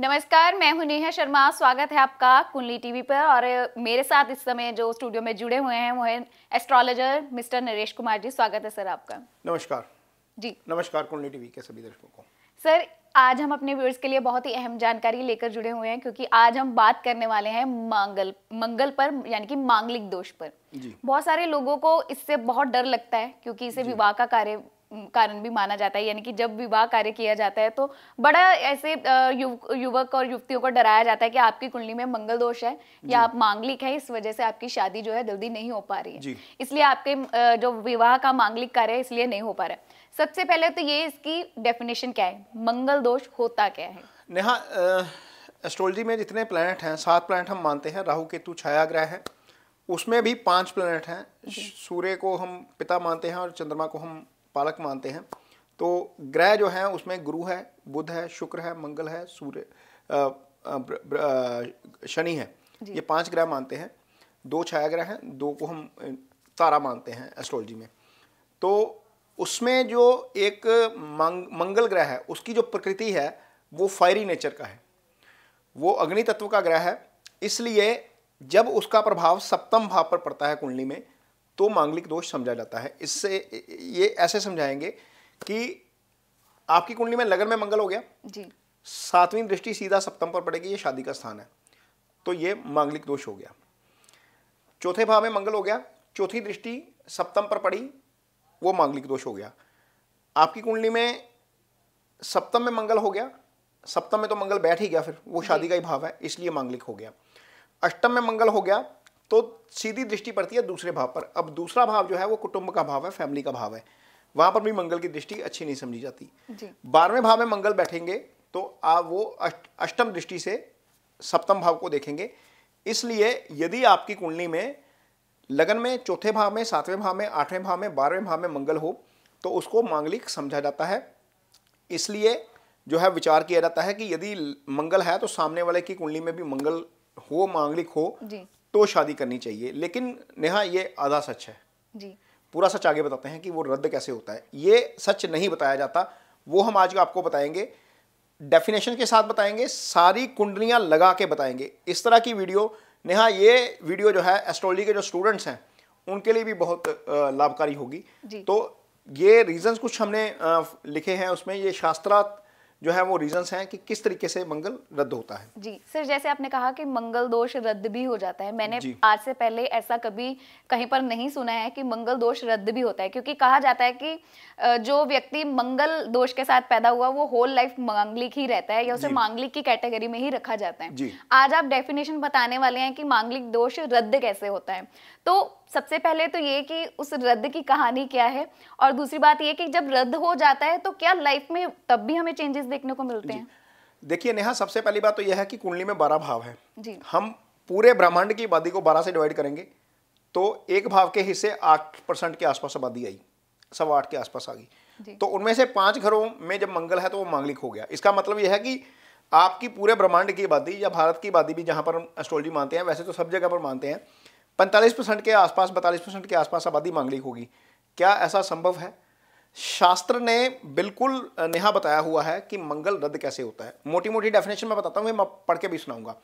नमस्कार मैं हूं नेहा शर्मा स्वागत है आपका कुंडली टीवी पर और मेरे साथ इस समय जो स्टूडियो में जुड़े हुए हैं वो है एस्ट्रोलॉजर मिस्टर नरेश कुमार जी स्वागत है सर आपका नमस्कार जी नमस्कार कुंडली टीवी के सभी दर्शकों को सर आज हम अपने व्यूअर्स के लिए बहुत ही अहम जानकारी लेकर जुड़े हुए हैं क्योंकि आज हम बात करने वाले हैं मांगल मंगल पर यानी कि मांगलिक दोष पर बहुत सारे लोगों को इससे बहुत डर लगता है क्योंकि इसे विवाह का कार्य कारण भी माना जाता है यानी कि जब विवाह कार्य किया जाता है तो बड़ा ऐसे युवक और युवतियों को डराया जाता है कि आपकी कुंडली में मंगल दोष है या आप मांगलिक है इस वजह से आपकी शादी जो है जल्दी नहीं हो पा रही है इसलिए आपके जो विवाह का मांगलिक कार्य है इसलिए नहीं हो पा रहा है सबसे पहले तो ये इसकी डेफिनेशन क्या है मंगल दोष होता क्या है नेहा एस्ट्रोलॉजी में जितने प्लैनेट हैं सात प्लैनेट हम मानते हैं राहु केतु छाया ग्रह है उसमें भी पांच प्लैनेट हैं सूर्य को हम पिता मानते हैं और चंद्रमा को हम पालक मानते हैं तो ग्रह जो हैं उसमें गुरु है बुध है शुक्र है मंगल है सूर्य शनि है ये पांच ग्रह मानते हैं दो छाया ग्रह हैं दो को हम तारा मानते हैं एस्ट्रोलॉजी में तो उसमें जो एक मंग, मंगल ग्रह है उसकी जो प्रकृति है वो फायरी नेचर का है वो अग्नि तत्व का ग्रह है इसलिए जब उसका प्रभाव सप्तम भाव पर पड़ता है कुंडली में तो मांगलिक दोष समझा जाता है इससे ये ऐसे समझाएंगे कि आपकी कुंडली में लगन में मंगल हो गया जी सातवीं दृष्टि सीधा सप्तम पर पड़ेगी ये शादी का स्थान है तो ये मांगलिक दोष हो गया चौथे भाव में मंगल हो गया चौथी दृष्टि सप्तम पर पड़ी वो मांगलिक दोष हो गया आपकी कुंडली में सप्तम में मंगल हो गया सप्तम में तो मंगल बैठ ही गया फिर वो शादी का ही भाव है इसलिए मांगलिक हो गया अष्टम में मंगल हो गया तो सीधी दृष्टि पड़ती है दूसरे भाव पर अब दूसरा भाव जो है वो कुटुंब का भाव है फैमिली का भाव है वहां पर भी मंगल की दृष्टि अच्छी नहीं समझी जाती बारहवें भाव में मंगल बैठेंगे तो आप वो अष्टम दृष्टि से सप्तम भाव को देखेंगे इसलिए यदि आपकी कुंडली में लगन में चौथे भाव में सातवें भाव में आठवें भाव में बारहवें भाव में मंगल हो तो उसको मांगलिक समझा जाता है इसलिए जो है विचार किया जाता है कि यदि मंगल है तो सामने वाले की कुंडली में भी मंगल हो मांगलिक हो तो शादी करनी चाहिए लेकिन नेहा ये आधा सच है जी पूरा सच आगे बताते हैं कि वो रद्द कैसे होता है ये सच नहीं बताया जाता वो हम आज आपको बताएंगे डेफिनेशन के साथ बताएंगे सारी कुंडलियां लगा के बताएंगे इस तरह की वीडियो नेहा ये वीडियो जो है एस्ट्रोलॉजी के जो स्टूडेंट्स हैं उनके लिए भी बहुत लाभकारी होगी तो ये रीजंस कुछ हमने लिखे हैं उसमें ये शास्त्रार्थ जो है वो रीजन हैं कि किस तरीके से मंगल रद्द होता है जी सर जैसे आपने कहा कि मंगल दोष रद्द भी हो जाता है मैंने आज से पहले ऐसा कभी कहीं पर नहीं सुना है कि मंगल दोष रद्द भी होता है क्योंकि कहा जाता है कि जो व्यक्ति मंगल दोष के साथ पैदा हुआ वो होल लाइफ मांगलिक ही रहता है या उसे मांगलिक की कैटेगरी में ही रखा जाता है आज आप डेफिनेशन बताने वाले हैं कि मांगलिक दोष रद्द कैसे होता है तो सबसे पहले तो ये कि उस रद्द की कहानी क्या है और दूसरी बात ये कि जब रद्द हो जाता है तो क्या लाइफ में तब भी हमें चेंजेस देखने को मिलते हैं देखिए नेहा सबसे पहली बात तो यह है कि कुंडली में बारह भाव है जी हम पूरे ब्रह्मांड की आबादी को बारह से डिवाइड करेंगे तो एक भाव के हिस्से आठ परसेंट के आसपास आबादी आई सवा आठ के आसपास आ गई तो उनमें से पांच घरों में जब मंगल है तो वो मांगलिक हो गया इसका मतलब यह है कि आपकी पूरे ब्रह्मांड की आबादी या भारत की आबादी भी जहां पर हम एस्ट्रोलॉजी मानते हैं वैसे तो सब जगह पर मानते हैं 45 परसेंट के आसपास बतालीस परसेंट के आसपास आबादी मांगलिक होगी क्या ऐसा संभव है शास्त्र ने बिल्कुल नेहा बताया हुआ है कि मंगल रद्द कैसे होता है मोटी मोटी डेफिनेशन मैं बताता हूँ मैं पढ़ के भी सुनाऊंगा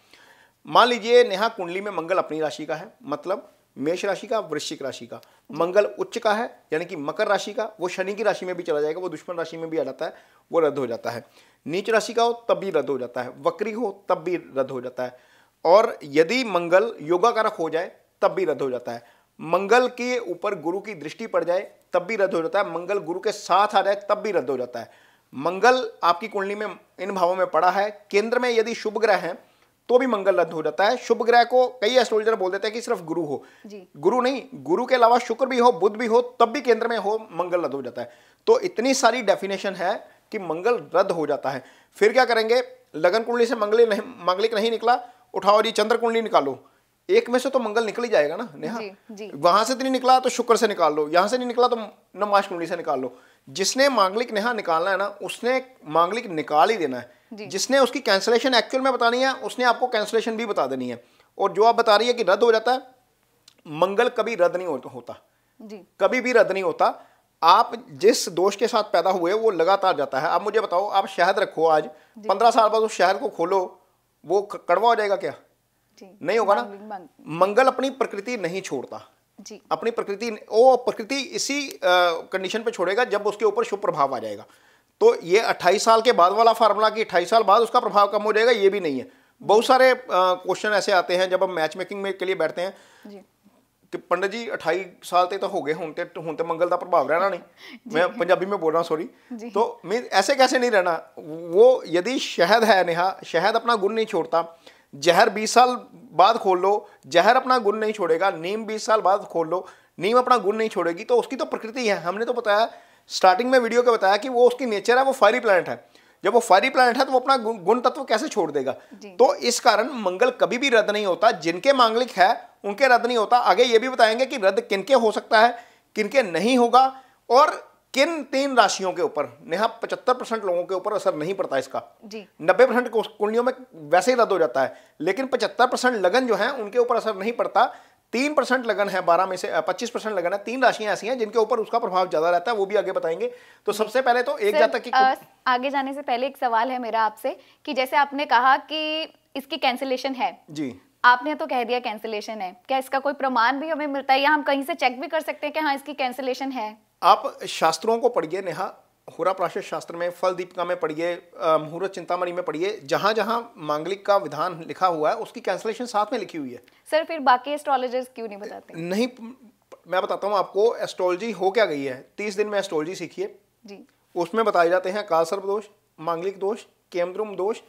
मान लीजिए नेहा कुंडली में मंगल अपनी राशि का है मतलब मेष राशि का वृश्चिक राशि का मंगल उच्च का है यानी कि मकर राशि का वो शनि की राशि में भी चला जाएगा वो दुश्मन राशि में भी आ जाता है वो रद्द हो जाता है नीच राशि का हो तब भी रद्द हो जाता है वक्री हो तब भी रद्द हो जाता है और यदि मंगल योगाकारक हो जाए तब भी रद्द हो जाता है मंगल के ऊपर गुरु की दृष्टि पड़ जाए तब भी रद्द हो जाता है मंगल गुरु के साथ आ जाए तब भी रद्द हो जाता है मंगल आपकी कुंडली में इन भावों में पड़ा है केंद्र में यदि शुभ ग्रह हैं तो भी मंगल रद्द हो जाता है शुभ ग्रह को कई एस्ट्रोलॉजर बोल देते हैं कि सिर्फ गुरु हो जी। गुरु नहीं गुरु के अलावा शुक्र भी हो बुद्ध भी हो तब भी केंद्र में हो मंगल रद्द हो जाता है तो इतनी सारी डेफिनेशन है कि मंगल रद्द हो जाता है फिर क्या करेंगे लगन कुंडली से मंगली नहीं मंगलिक नहीं निकला उठाओ जी चंद्र कुंडली निकालो एक में से तो मंगल निकल ही जाएगा ना नेहा वहां से तो नहीं निकला तो शुक्र से निकाल लो यहां से नहीं निकला तो नमाश कुंडली से निकाल लो जिसने मांगलिक नेहा निकालना है ना उसने मांगलिक निकाल ही देना है जिसने उसकी कैंसिलेशन एक्चुअल में बतानी है उसने आपको कैंसिलेशन भी बता देनी है और जो आप बता रही है कि रद्द हो जाता है मंगल कभी रद्द नहीं होता कभी भी रद्द नहीं होता आप जिस दोष के साथ पैदा हुए वो लगातार जाता है आप मुझे बताओ आप शहद रखो आज पंद्रह साल बाद उस शहद को खोलो वो कड़वा हो जाएगा क्या नहीं होगा ना मंगल अपनी प्रकृति नहीं छोड़ता जी अपनी प्रकृति वो प्रकृति इसी कंडीशन पे छोड़ेगा जब उसके ऊपर शुभ प्रभाव आ जाएगा तो ये 28 साल के बाद वाला फार्मूला कि 28 साल बाद उसका प्रभाव कम हो जाएगा ये भी नहीं है बहुत सारे क्वेश्चन ऐसे आते हैं जब हम मैच मेकिंग में के लिए बैठते हैं जी कि पंडित जी अठाई साल ਤੇ तो हो गए ਹੁਣ ਤੇ तो मंगल का प्रभाव रहना नहीं मैं पंजाबी में बोल रहा हूँ सॉरी तो मीन ऐसे कैसे नहीं रहना वो यदि शहद है नेहा शहद अपना गुण नहीं छोड़ता जहर बीस साल बाद खोल लो जहर अपना गुण नहीं छोड़ेगा नीम बीस साल बाद खोल लो नीम अपना गुण नहीं छोड़ेगी तो उसकी तो प्रकृति है हमने तो बताया स्टार्टिंग में वीडियो के बताया कि वो उसकी नेचर है वो फायरी प्लानट है जब वो फायरी प्लानट है तो वो अपना गुण तत्व कैसे छोड़ देगा तो इस कारण मंगल कभी भी रद्द नहीं होता जिनके मांगलिक है उनके रद्द नहीं होता आगे ये भी बताएंगे कि रद्द किनके हो सकता है किनके नहीं होगा और किन तीन राशियों के ऊपर नेहा पचहत्तर परसेंट लोगों के ऊपर असर नहीं पड़ता इसका नब्बे परसेंट कुंडलियों में वैसे ही रद्द हो जाता है लेकिन पचहत्तर परसेंट लगन जो है उनके ऊपर असर नहीं पड़ता तीन परसेंट लगन है बारह में से पच्चीस परसेंट लगन है तीन राशियां ऐसी हैं जिनके ऊपर उसका प्रभाव ज्यादा रहता है वो भी आगे बताएंगे तो सबसे पहले तो एक जातक की आगे जाने से पहले एक सवाल है मेरा आपसे कि जैसे आपने कहा कि इसकी कैंसिलेशन है जी आपने तो कह दिया कैंसिलेशन है क्या इसका कोई प्रमाण भी हमें मिलता है या हम कहीं से चेक भी कर सकते हैं कि हाँ इसकी कैंसिलेशन है आप शास्त्रों को पढ़िए नेहा होरा प्राशद शास्त्र में फल दीपिका में पढ़िए मुहूर्त चिंतामणि में पढ़िए जहाँ जहाँ मांगलिक का विधान लिखा हुआ है उसकी कैंसलेशन साथ में लिखी हुई है सर फिर बाकी एस्ट्रोलॉजर्स क्यों नहीं बताते नहीं मैं बताता हूँ आपको एस्ट्रोलॉजी हो क्या गई है तीस दिन में एस्ट्रोलॉजी सीखिए जी उसमें बताए जाते हैं काल सर्प दोष मांगलिक दोष केमद्रुम दोष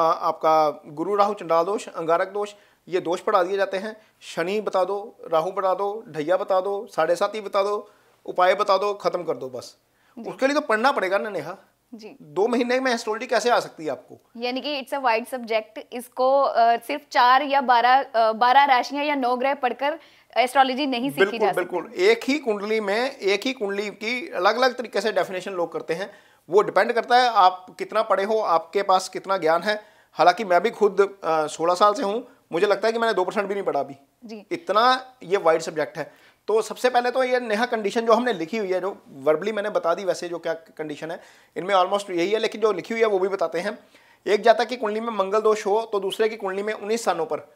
आपका गुरु राहु चंडाल दोष अंगारक दोष ये दोष पढ़ा दिए जाते हैं शनि बता दो राहु बता दो ढैया बता दो साढ़े साथ ही बता दो उपाय बता दो खत्म कर दो बस उसके लिए तो पढ़ना पड़ेगा ना नेहा जी दो महीने में एस्ट्रोलॉजी कैसे आ सकती है आपको यानी कि इट्स अ वाइड सब्जेक्ट इसको आ, सिर्फ चार या बारह बारह राशियां या नौ ग्रह पढ़कर एस्ट्रोलॉजी नहीं सीखी बिल्कुल, जा बिल्कुल एक ही कुंडली में एक ही कुंडली की अलग अलग तरीके से डेफिनेशन लोग करते हैं वो डिपेंड करता है आप कितना पढ़े हो आपके पास कितना ज्ञान है हालांकि मैं भी खुद सोलह साल से हूँ मुझे लगता है कि मैंने दो परसेंट भी नहीं पढ़ा अभी इतना ये वाइड सब्जेक्ट है तो सबसे पहले तो ये नेहा कंडीशन जो हमने लिखी हुई है जो वर्बली मैंने बता दी वैसे जो क्या कंडीशन है इनमें ऑलमोस्ट यही है लेकिन जो लिखी हुई है वो भी बताते हैं एक जाता की कुंडली में मंगल दोष हो तो दूसरे की कुंडली में उन्नीस स्थानों पर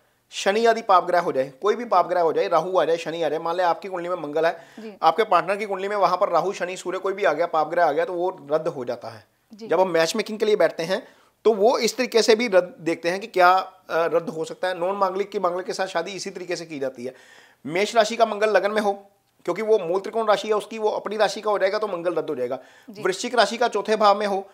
शनि आदि पापग्रह हो जाए कोई भी पापग्रह हो जाए राहु आ जाए शनि आ जाए मान लें आपकी कुंडली में मंगल है आपके पार्टनर की कुंडली में वहां पर राहु शनि सूर्य कोई भी आ गया पापग्रह आ गया तो वो रद्द हो जाता है जब हम मैच मेकिंग के लिए बैठते हैं तो वो इस तरीके से भी रद्द देखते हैं कि क्या रद्द हो सकता है नॉन मांगलिक की मांगलिक के साथ शादी इसी तरीके से की जाती है मेष राशि का मंगल लगन में हो क्योंकि वो मूल त्रिकोण राशि है उसकी वो अपनी राशि का हो जाएगा तो मंगल रद्द हो जाएगा वृश्चिक राशि का चौथे भाव में हो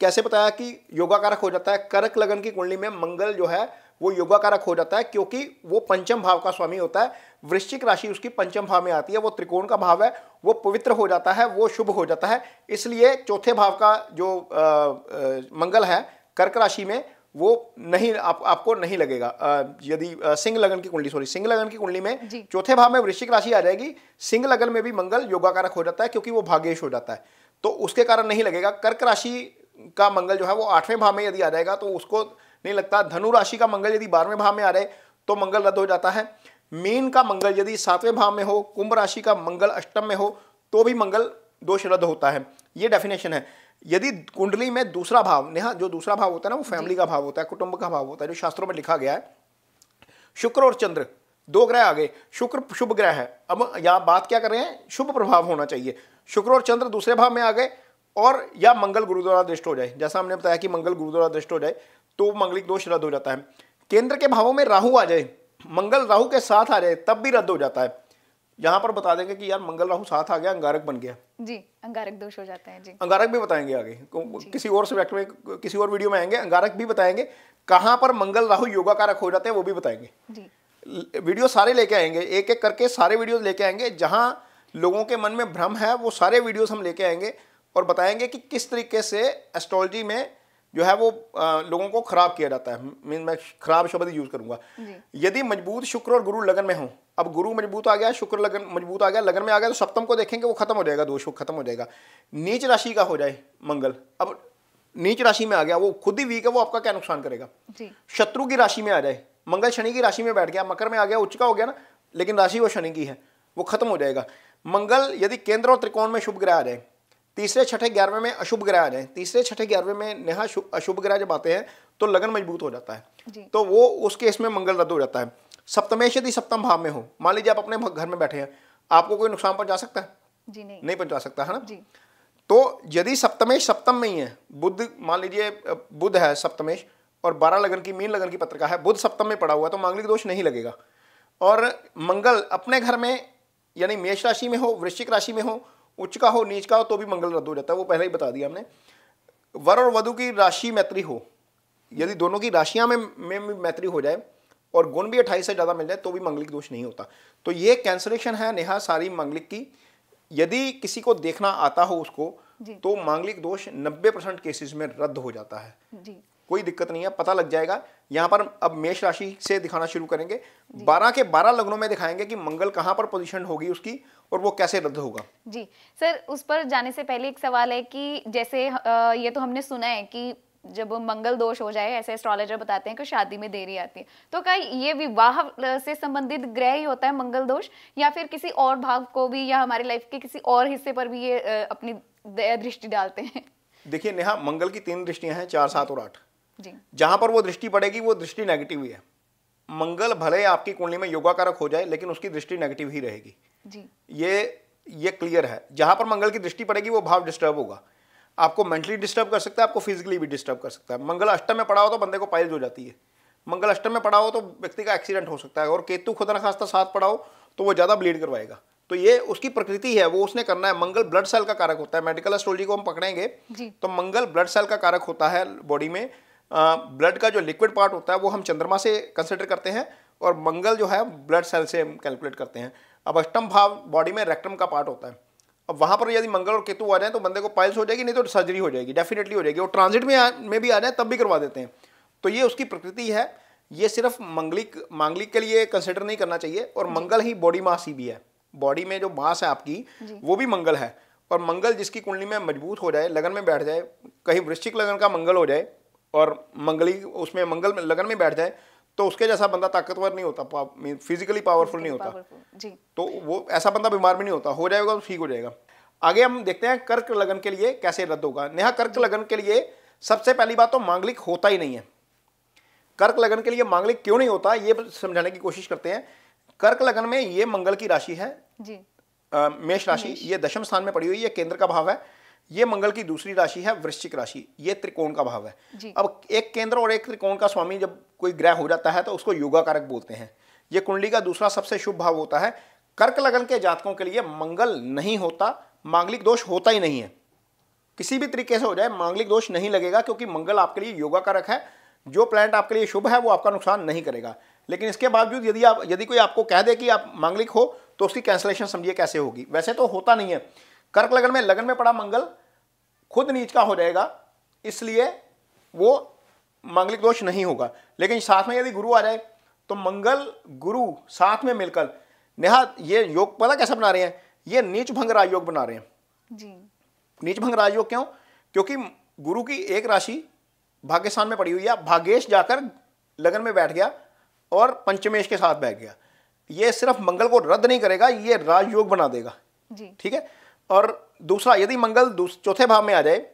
कैसे बताया कि योगाकारक हो जाता है करक लगन की कुंडली में मंगल जो है वो योगाकारक हो जाता है क्योंकि वो पंचम भाव का स्वामी होता है वृश्चिक राशि उसकी पंचम भाव में आती है वो त्रिकोण का भाव है वो पवित्र हो जाता है वो शुभ हो जाता है इसलिए चौथे भाव का जो आ, आ, मंगल है कर्क राशि में वो नहीं आप, आपको नहीं लगेगा यदि सिंह लगन की कुंडली सॉरी सिंह लगन की कुंडली में चौथे भाव में वृश्चिक राशि आ जाएगी सिंह लगन में भी मंगल योगाकारक हो जाता है क्योंकि वो भाग्यश हो जाता है तो उसके कारण नहीं लगेगा कर्क राशि का मंगल जो है वो आठवें भाव में यदि आ जाएगा तो उसको नहीं लगता धनु राशि का मंगल यदि बारहवें भाव में आ रहे तो मंगल रद्द हो जाता है मीन का मंगल यदि सातवें भाव में हो कुंभ राशि का मंगल अष्टम में हो तो भी मंगल दोष रद्द होता है ये डेफिनेशन है यदि कुंडली में दूसरा भाव नेहा जो दूसरा भाव होता है ना वो फैमिली का भाव होता है कुटुंब का भाव होता है जो शास्त्रों में लिखा गया है शुक्र और चंद्र दो ग्रह आ गए शुक्र शुभ ग्रह है अब यहाँ बात क्या कर रहे हैं शुभ प्रभाव होना चाहिए शुक्र और चंद्र दूसरे भाव में आ गए और या मंगल गुरु द्वारा दृष्ट हो जाए जैसा हमने बताया कि मंगल गुरु द्वारा दृष्ट हो जाए तो मंगलिक दोष रद्द हो जाता है केंद्र के भावों में राहु आ जाए मंगल राहु के साथ आ जाए तब भी रद्द हो जाता है यहाँ पर बता देंगे कि यार मंगल राहु साथ आ गया अंगारक बन गया जी अंगारक दोष हो जाते हैं जी अंगारक भी बताएंगे आगे किसी और सब्जेक्ट में किसी और वीडियो में आएंगे अंगारक भी बताएंगे कहाँ पर मंगल राहु योगा कारक हो जाते हैं वो भी बताएंगे जी वीडियो सारे लेके आएंगे एक एक करके सारे वीडियो लेके आएंगे जहाँ लोगों के मन में भ्रम है वो सारे वीडियोज हम लेके आएंगे और बताएंगे कि किस तरीके से एस्ट्रोलॉजी में जो है वो लोगों को खराब किया जाता है मीन मैं खराब शब्द यूज़ करूंगा यदि मजबूत शुक्र और गुरु लगन में हों अब गुरु मजबूत आ गया शुक्र लगन मजबूत आ गया लगन में आ गया तो सप्तम को देखेंगे वो खत्म हो जाएगा दोष वो खत्म हो जाएगा नीच राशि का हो जाए मंगल अब नीच राशि में आ गया वो खुद ही वीक है वो आपका क्या नुकसान करेगा शत्रु की राशि में आ जाए मंगल शनि की राशि में बैठ गया मकर में आ गया उच्च का हो गया ना लेकिन राशि वो शनि की है वो खत्म हो जाएगा मंगल यदि केंद्र और त्रिकोण में शुभ ग्रह आ जाए तीसरे छठे ग्यारहवें में अशुभ ग्रह आ जाए तीसरे छठे ग्यारहवें में नेहा अशुभ ग्रह जब आते हैं तो लगन मजबूत हो जाता है तो वो उस केस में मंगल रद्द हो जाता है सप्तमेश यदि सप्तम भाव में हो मान लीजिए आप अपने घर में बैठे हैं आपको कोई नुकसान पहुंचा सकता है जी नहीं नहीं पहुंचा सकता है ना जी तो यदि सप्तमेश सप्तम में ही है बुद्ध मान लीजिए बुद्ध है सप्तमेश और बारह लगन की मीन लगन की पत्रिका है बुद्ध सप्तम में पड़ा हुआ तो मांगलिक दोष नहीं लगेगा और मंगल अपने घर में यानी मेष राशि में हो वृश्चिक राशि में हो उच्च का हो नीच का हो तो भी मंगल रद्द हो जाता है वो पहले ही बता दिया हमने वर और वधु की राशि मैत्री हो यदि दोनों की राशियां में में मैत्री हो जाए और गुण भी अट्ठाईस से ज़्यादा मिल जाए तो भी मंगलिक दोष नहीं होता तो ये कैंसलेशन है नेहा सारी मंगलिक की यदि किसी को देखना आता हो उसको तो मांगलिक दोष 90 परसेंट केसेज में रद्द हो जाता है जी। कोई दिक्कत नहीं है पता लग जाएगा यहाँ पर अब मेष राशि से दिखाना शुरू करेंगे बारह के बारह लग्नों में दिखाएंगे कि मंगल कहाँ पर पोजीशन होगी उसकी और वो कैसे रद्द होगा जी सर उस पर जाने से पहले एक सवाल है कि जैसे ये तो हमने सुना है कि जब मंगल दोष हो जाए ऐसे एस्ट्रोलॉजर बताते हैं कि शादी में देरी आती है तो क्या ये विवाह से संबंधित ग्रह ही होता है मंगल दोष या फिर किसी और भाग को भी या हमारी लाइफ के किसी और हिस्से पर भी ये अपनी दृष्टि डालते हैं देखिए नेहा मंगल की तीन दृष्टियां हैं चार सात और आठ जहां पर वो दृष्टि पड़ेगी वो दृष्टि नेगेटिव ही है मंगल भले आपकी कुंडली में योगाकारक हो जाए लेकिन उसकी दृष्टि नेगेटिव ही रहेगी जी ये ये क्लियर है जहां पर मंगल की दृष्टि पड़ेगी वो भाव डिस्टर्ब होगा आपको मेंटली डिस्टर्ब कर सकता है आपको फिजिकली भी डिस्टर्ब कर सकता है मंगल अष्टम में पड़ा हो तो बंदे को पाइल्स हो जाती है मंगल अष्टम में पड़ा हो तो व्यक्ति का एक्सीडेंट हो सकता है और केतु खुदा न खास्ता साथ पड़ा हो तो वो ज़्यादा ब्लीड करवाएगा तो ये उसकी प्रकृति है वो उसने करना है मंगल ब्लड सेल का कारक होता है मेडिकल एस्ट्रोलॉजी को हम पकड़ेंगे तो मंगल ब्लड सेल का कारक होता है बॉडी में ब्लड का जो लिक्विड पार्ट होता है वो हम चंद्रमा से कंसिडर करते हैं और मंगल जो है ब्लड सेल से हम कैलकुलेट करते हैं अब अष्टम भाव बॉडी में रेक्टम का पार्ट होता है अब वहाँ पर यदि मंगल और केतु आ जाए तो बंदे को पाइल्स हो जाएगी नहीं तो सर्जरी हो जाएगी डेफिनेटली हो जाएगी और ट्रांजिट में आ, में भी आ जाए तब भी करवा देते हैं तो ये उसकी प्रकृति है ये सिर्फ मंगलिक मांगलिक के लिए कंसिडर नहीं करना चाहिए और मंगल ही बॉडी मास ही भी है बॉडी में जो मास है आपकी वो भी मंगल है और मंगल जिसकी कुंडली में मजबूत हो जाए लगन में बैठ जाए कहीं वृश्चिक लगन का मंगल हो जाए और मंगली उसमें मंगल लगन में बैठ जाए तो उसके जैसा बंदा ताकतवर नहीं होता फिजिकली पावरफुल नहीं होता जी तो वो ऐसा बंदा बीमार भी नहीं होता हो जाएगा तो ठीक हो जाएगा आगे हम देखते हैं कर्क लगन के लिए कैसे रद्द होगा नेहा कर्क लगन के लिए सबसे पहली बात तो मांगलिक होता ही नहीं है कर्क लगन के लिए मांगलिक क्यों नहीं होता ये समझाने की कोशिश करते हैं कर्क लगन में ये मंगल की राशि है जी आ, मेष राशि ये दशम स्थान में पड़ी हुई है केंद्र का भाव है ये मंगल की दूसरी राशि है वृश्चिक राशि ये त्रिकोण का भाव है अब एक केंद्र और एक त्रिकोण का स्वामी जब कोई ग्रह हो जाता है तो उसको योगा कारक बोलते हैं ये कुंडली का दूसरा सबसे शुभ भाव होता है कर्क लगन के जातकों के लिए मंगल नहीं होता मांगलिक दोष होता ही नहीं है किसी भी तरीके से हो जाए मांगलिक दोष नहीं लगेगा क्योंकि मंगल आपके लिए योगा कारक है जो प्लानट आपके लिए शुभ है वो आपका नुकसान नहीं करेगा लेकिन इसके बावजूद यदि आप यदि कोई आपको कह दे कि आप मांगलिक हो तो उसकी कैंसलेशन समझिए कैसे होगी वैसे तो होता नहीं है कर्क लगन में लगन में पड़ा मंगल खुद नीच का हो जाएगा इसलिए वो मांगलिक दोष नहीं होगा लेकिन साथ में यदि गुरु आ जाए तो मंगल गुरु साथ में मिलकर नेहा ये योग पता कैसा बना रहे हैं ये नीच भंग राजयोग बना रहे हैं जी नीच भंग राजयोग क्यों क्योंकि गुरु की एक राशि भाग्यस्थान में पड़ी हुई है भाग्येश जाकर लगन में बैठ गया और पंचमेश के साथ बैठ गया ये सिर्फ मंगल को रद्द नहीं करेगा ये राजयोग बना देगा जी ठीक है और दूसरा यदि मंगल चौथे भाव में आ जाए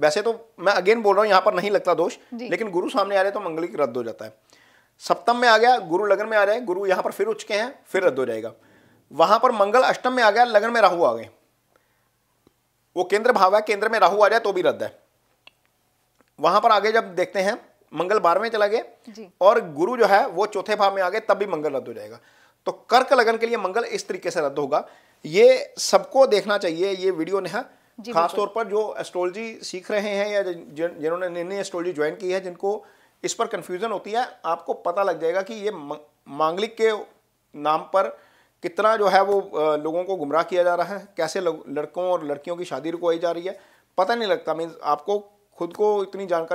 वैसे तो मैं अगेन बोल रहा हूँ यहाँ पर नहीं लगता दोष लेकिन गुरु सामने आ रहे तो मंगल की रद्द हो जाता है सप्तम में आ गया गुरु लगन में आ रहे गुरु यहाँ पर फिर उच्च के हैं फिर रद्द हो जाएगा वहाँ पर मंगल अष्टम में आ गया लगन में राहु आ गए वो केंद्र भाव है केंद्र में राहु आ जाए तो भी रद्द है वहाँ पर आगे जब देखते हैं मंगल बारहवें चला गया और गुरु जो है वो चौथे भाव में आ गए तब भी मंगल रद्द हो जाएगा तो कर्क लगन के लिए मंगल इस तरीके से रद्द होगा ये सबको देखना चाहिए ये वीडियो ने खासतौर पर जो एस्ट्रोलॉजी सीख रहे हैं या जिन्होंने नई एस्ट्रोलॉजी ज्वाइन की है जिनको इस पर कन्फ्यूज़न होती है आपको पता लग जाएगा कि ये मांगलिक के नाम पर कितना जो है वो लोगों को गुमराह किया जा रहा है कैसे लड़कों और लड़कियों की शादी रुकवाई जा रही है पता नहीं लगता मीन्स आपको खुद को इतनी जानकारी